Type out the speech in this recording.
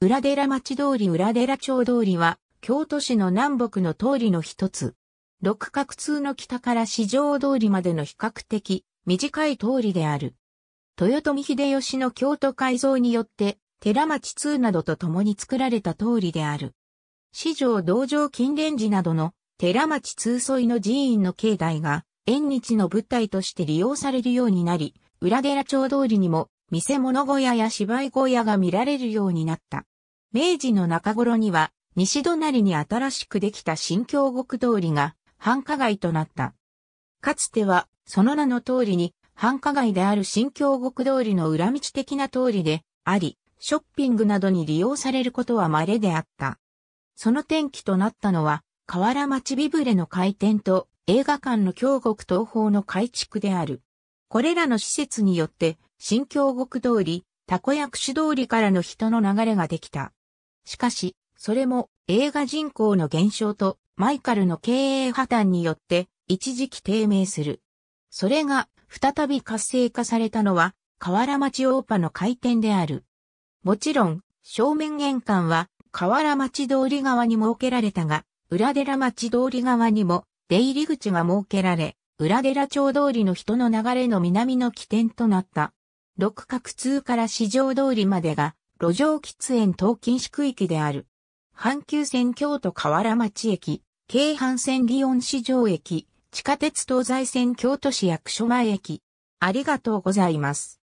裏寺町通り裏寺町通りは、京都市の南北の通りの一つ。六角通の北から市場通りまでの比較的短い通りである。豊臣秀吉の京都改造によって、寺町通などと共に作られた通りである。市場道場近蓮寺などの寺町通沿いの寺院の境内が、縁日の物体として利用されるようになり、裏寺町通りにも見せ物小屋や芝居小屋が見られるようになった。明治の中頃には、西隣に新しくできた新京極通りが繁華街となった。かつては、その名の通りに、繁華街である新京極通りの裏道的な通りであり、ショッピングなどに利用されることは稀であった。その転機となったのは、河原町ビブレの開店と映画館の京極東方の改築である。これらの施設によって、新京極通り、たこ薬師通りからの人の流れができた。しかし、それも映画人口の減少とマイカルの経営破綻によって一時期低迷する。それが再び活性化されたのは河原町大パの開店である。もちろん正面玄関は河原町通り側に設けられたが、裏寺町通り側にも出入り口が設けられ、裏寺町通りの人の流れの南の起点となった。六角通から市場通りまでが、路上喫煙等禁止区域である。阪急線京都河原町駅、京阪線祇園市場駅、地下鉄東西線京都市役所前駅。ありがとうございます。